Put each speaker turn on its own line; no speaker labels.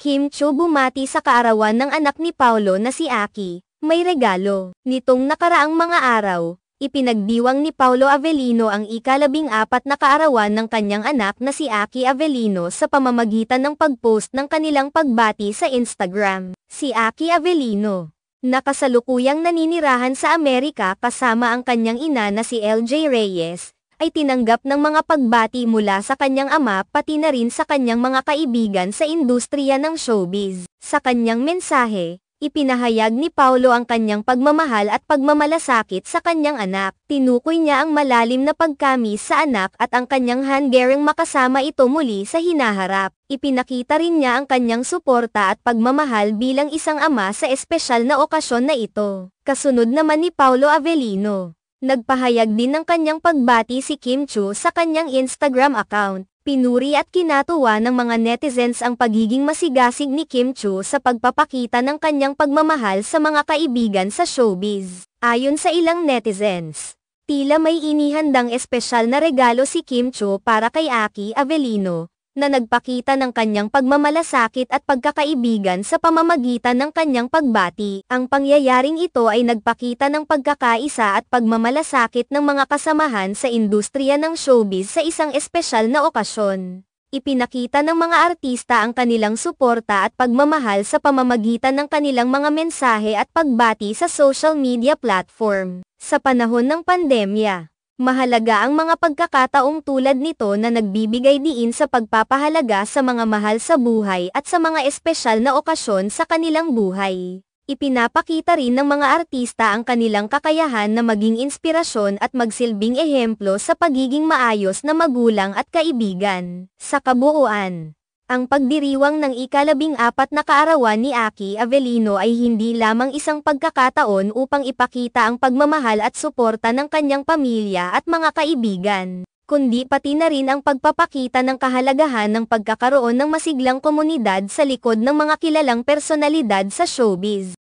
Kim Cho bumati sa kaarawan ng anak ni Paolo na si Aki. May regalo. Nitong nakaraang mga araw, ipinagdiwang ni Paolo Avellino ang ikalabing apat na kaarawan ng kanyang anak na si Aki Avellino sa pamamagitan ng pagpost ng kanilang pagbati sa Instagram. Si Aki Avellino, nakasalukuyang naninirahan sa Amerika kasama ang kanyang ina na si LJ Reyes, ay tinanggap ng mga pagbati mula sa kanyang ama pati na rin sa kanyang mga kaibigan sa industriya ng showbiz. Sa kanyang mensahe, Ipinahayag ni Paulo ang kanyang pagmamahal at pagmamalasakit sa kanyang anak. Tinukoy niya ang malalim na pagkamis sa anak at ang kanyang hangaring makasama ito muli sa hinaharap. Ipinakita rin niya ang kanyang suporta at pagmamahal bilang isang ama sa espesyal na okasyon na ito. Kasunod naman ni Paulo Avellino. Nagpahayag din ng kanyang pagbati si Kim Chu sa kanyang Instagram account. Pinuri at kinatuwa ng mga netizens ang pagiging masigasig ni Kim Chu sa pagpapakita ng kanyang pagmamahal sa mga kaibigan sa showbiz. Ayon sa ilang netizens, tila may inihandang espesyal na regalo si Kim Chu para kay Aki Avelino na nagpakita ng kanyang pagmamalasakit at pagkakaibigan sa pamamagitan ng kanyang pagbati. Ang pangyayaring ito ay nagpakita ng pagkakaisa at pagmamalasakit ng mga kasamahan sa industriya ng showbiz sa isang espesyal na okasyon. Ipinakita ng mga artista ang kanilang suporta at pagmamahal sa pamamagitan ng kanilang mga mensahe at pagbati sa social media platform. Sa panahon ng pandemya, Mahalaga ang mga pagkakataong tulad nito na nagbibigay diin sa pagpapahalaga sa mga mahal sa buhay at sa mga espesyal na okasyon sa kanilang buhay. Ipinapakita rin ng mga artista ang kanilang kakayahan na maging inspirasyon at magsilbing ehemplo sa pagiging maayos na magulang at kaibigan. Sa kabuuan, ang pagdiriwang ng ikalabing apat na kaarawan ni Aki Avellino ay hindi lamang isang pagkakataon upang ipakita ang pagmamahal at suporta ng kanyang pamilya at mga kaibigan, kundi pati na rin ang pagpapakita ng kahalagahan ng pagkakaroon ng masiglang komunidad sa likod ng mga kilalang personalidad sa showbiz.